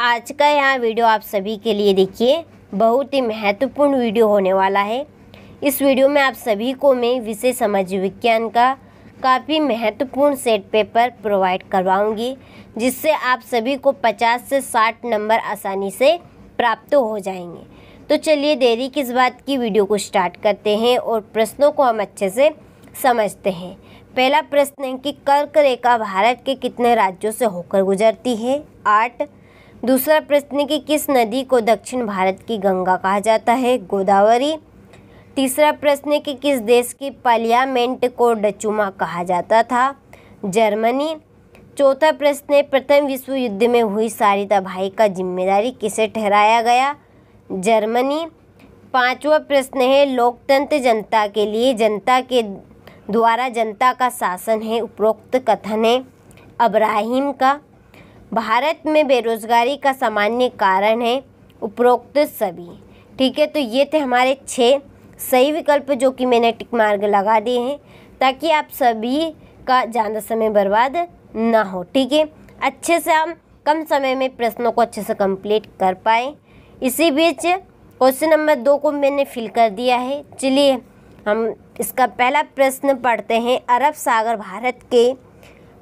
आज का यह वीडियो आप सभी के लिए देखिए बहुत ही महत्वपूर्ण वीडियो होने वाला है इस वीडियो में आप सभी को मैं विषय समाज विज्ञान का काफ़ी महत्वपूर्ण सेट पेपर प्रोवाइड करवाऊंगी जिससे आप सभी को 50 से 60 नंबर आसानी से प्राप्त हो जाएंगे तो चलिए देरी किस बात की वीडियो को स्टार्ट करते हैं और प्रश्नों को हम अच्छे से समझते हैं पहला प्रश्न है कि कर्क रेखा भारत के कितने राज्यों से होकर गुजरती है आठ दूसरा प्रश्न कि किस नदी को दक्षिण भारत की गंगा कहा जाता है गोदावरी तीसरा प्रश्न कि किस देश की पार्लियामेंट को डचुमा कहा जाता था जर्मनी चौथा प्रश्न प्रथम विश्व युद्ध में हुई सारिता भाई का जिम्मेदारी किसे ठहराया गया जर्मनी पांचवा प्रश्न है लोकतंत्र जनता के लिए जनता के द्वारा जनता का शासन है उपरोक्त कथन है अब्राहिम का भारत में बेरोज़गारी का सामान्य कारण है उपरोक्त सभी ठीक है तो ये थे हमारे छः सही विकल्प जो कि मैंने टिक मार्ग लगा दिए हैं ताकि आप सभी का ज़्यादा समय बर्बाद ना हो ठीक है अच्छे से हम कम समय में प्रश्नों को अच्छे से कंप्लीट कर पाए इसी बीच क्वेश्चन नंबर दो को मैंने फिल कर दिया है चलिए हम इसका पहला प्रश्न पढ़ते हैं अरब सागर भारत के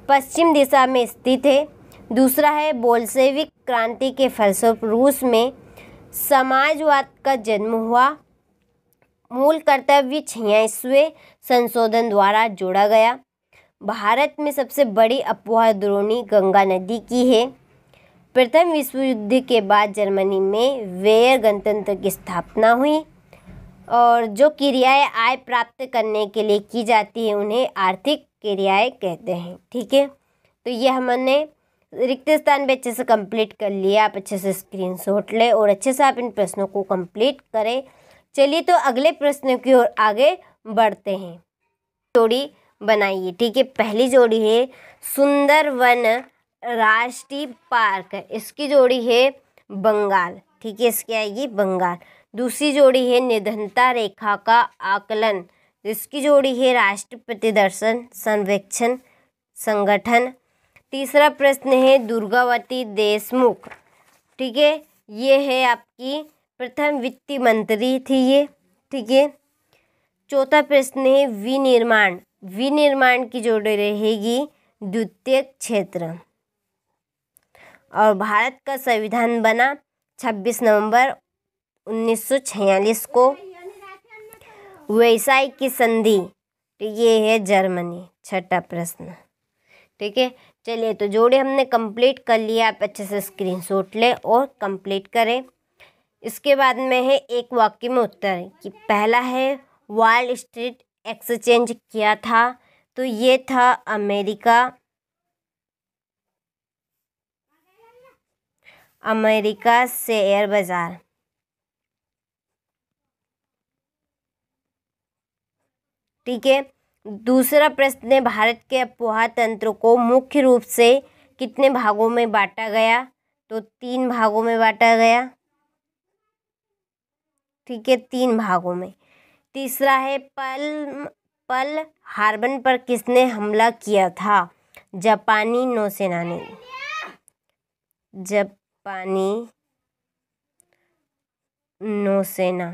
पश्चिम दिशा में स्थित है दूसरा है बोल्सेविक क्रांति के फलस्वरूप रूस में समाजवाद का जन्म हुआ मूल कर्तव्य छियासवें संशोधन द्वारा जोड़ा गया भारत में सबसे बड़ी अपवाह द्रोणी गंगा नदी की है प्रथम विश्व युद्ध के बाद जर्मनी में वेयर गणतंत्र की स्थापना हुई और जो क्रियाएं आय प्राप्त करने के लिए की जाती है उन्हें आर्थिक क्रियाएं कहते हैं ठीक है तो यह हमने रिक्त स्थान भी अच्छे से कंप्लीट कर लिए आप अच्छे से स्क्रीनशॉट लें और अच्छे से आप इन प्रश्नों को कंप्लीट करें चलिए तो अगले प्रश्न की ओर आगे बढ़ते हैं जोड़ी बनाइए ठीक है पहली जोड़ी है सुंदर वन राष्ट्रीय पार्क इसकी जोड़ी है बंगाल ठीक है इसकी आएगी बंगाल दूसरी जोड़ी है निधनता रेखा का आकलन इसकी जोड़ी है राष्ट्रपति दर्शन संरक्षण संगठन तीसरा प्रश्न है दुर्गावती देशमुख ठीक है ये है आपकी प्रथम वित्त मंत्री थी ये ठीक है चौथा प्रश्न है विनिर्माण विनिर्माण की जोड़ी रहेगी द्वितीय क्षेत्र और भारत का संविधान बना छब्बीस नवंबर छियालीस को वैसाई की संधि ये है जर्मनी छठा प्रश्न ठीक है चलिए तो जोड़े हमने कंप्लीट कर लिया आप अच्छे से स्क्रीनशॉट लें और कंप्लीट करें इसके बाद में है एक वाक्य में उत्तर कि पहला है वाल स्ट्रीट एक्सचेंज किया था तो ये था अमेरिका अमेरिका शेयर बाज़ार ठीक है दूसरा प्रश्न है भारत के अपोहा तंत्र को मुख्य रूप से कितने भागों में बांटा गया तो तीन भागों में बांटा गया ठीक है तीन भागों में तीसरा है पल पल हार्बन पर किसने हमला किया था जापानी नौसेना ने जापानी नौसेना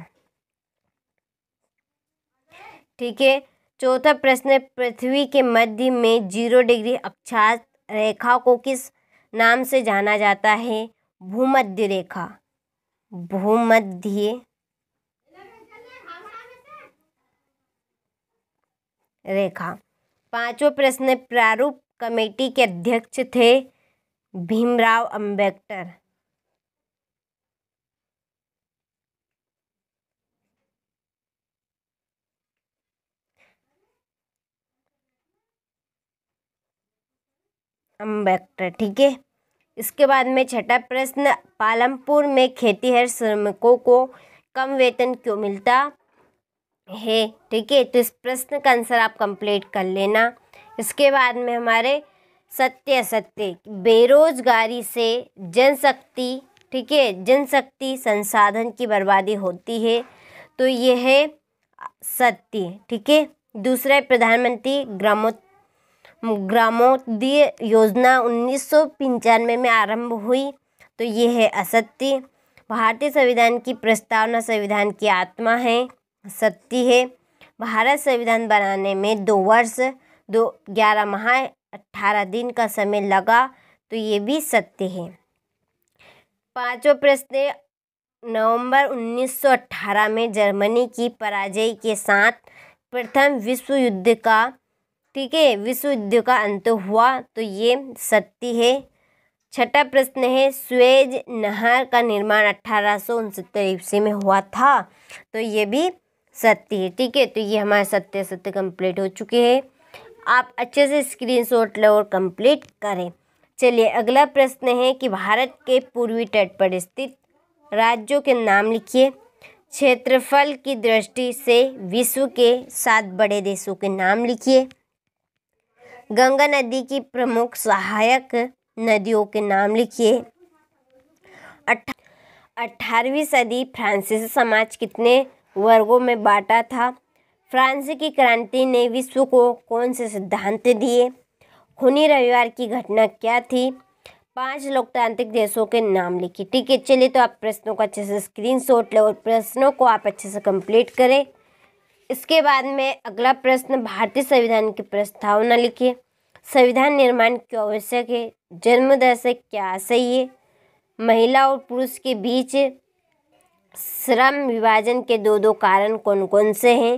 ठीक है चौथा प्रश्न पृथ्वी के मध्य में जीरो डिग्री अक्षांश रेखा को किस नाम से जाना जाता है भूमध्य रेखा भूमध्य रेखा पांचवा प्रश्न प्रारूप कमेटी के अध्यक्ष थे भीमराव अंबेडकर हम बैक्टर ठीक है इसके बाद में छठा प्रश्न पालमपुर में खेतीहर श्रमिकों को कम वेतन क्यों मिलता है ठीक है तो इस प्रश्न का आंसर आप कंप्लीट कर लेना इसके बाद में हमारे सत्य सत्य बेरोजगारी से जनशक्ति ठीक है जनशक्ति संसाधन की बर्बादी होती है तो यह है सत्य ठीक है दूसरा प्रधानमंत्री ग्रामोत्तर ग्रामोदय योजना उन्नीस सौ पंचानवे में आरंभ हुई तो ये है असत्य भारतीय संविधान की प्रस्तावना संविधान की आत्मा है सत्य है भारत संविधान बनाने में दो वर्ष दो ग्यारह माह अट्ठारह दिन का समय लगा तो ये भी सत्य है पांचवा प्रश्न नवंबर 1918 में जर्मनी की पराजय के साथ प्रथम विश्व युद्ध का ठीक है विश्व युद्ध का अंत हुआ तो ये सत्य है छठा प्रश्न है स्वेज नहर का निर्माण अठारह सौ ईस्वी में हुआ था तो ये भी सत्य है ठीक है तो ये हमारे सत्य सत्य कंप्लीट हो चुके हैं आप अच्छे से स्क्रीन शॉट लो और कंप्लीट करें चलिए अगला प्रश्न है कि भारत के पूर्वी तट पर स्थित राज्यों के नाम लिखिए क्षेत्रफल की दृष्टि से विश्व के सात बड़े देशों के नाम लिखिए गंगा नदी की प्रमुख सहायक नदियों के नाम लिखिए अठारहवीं सदी फ्रांसीसी समाज कितने वर्गों में बांटा था फ्रांस की क्रांति ने विश्व को कौन से सिद्धांत दिए खूनी रविवार की घटना क्या थी पांच लोकतांत्रिक देशों के नाम लिखिए ठीक है चलिए तो आप प्रश्नों को अच्छे से स्क्रीनशॉट लें और प्रश्नों को आप अच्छे से कंप्लीट करें इसके बाद में अगला प्रश्न भारतीय संविधान की प्रस्तावना लिखिए संविधान निर्माण क्यों आवश्यक है जन्म दर से क्या सही है महिला और पुरुष के बीच श्रम विभाजन के दो दो कारण कौन कौन से हैं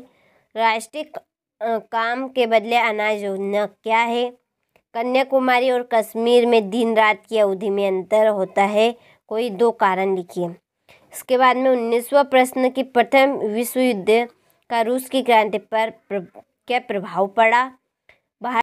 राष्ट्रीय काम के बदले अनाज योजना क्या है कन्याकुमारी और कश्मीर में दिन रात की अवधि में अंतर होता है कोई दो कारण लिखिए इसके बाद में उन्नीसवा प्रश्न की प्रथम विश्व युद्ध का रूस की क्रांति पर क्या प्रभाव पड़ा भारत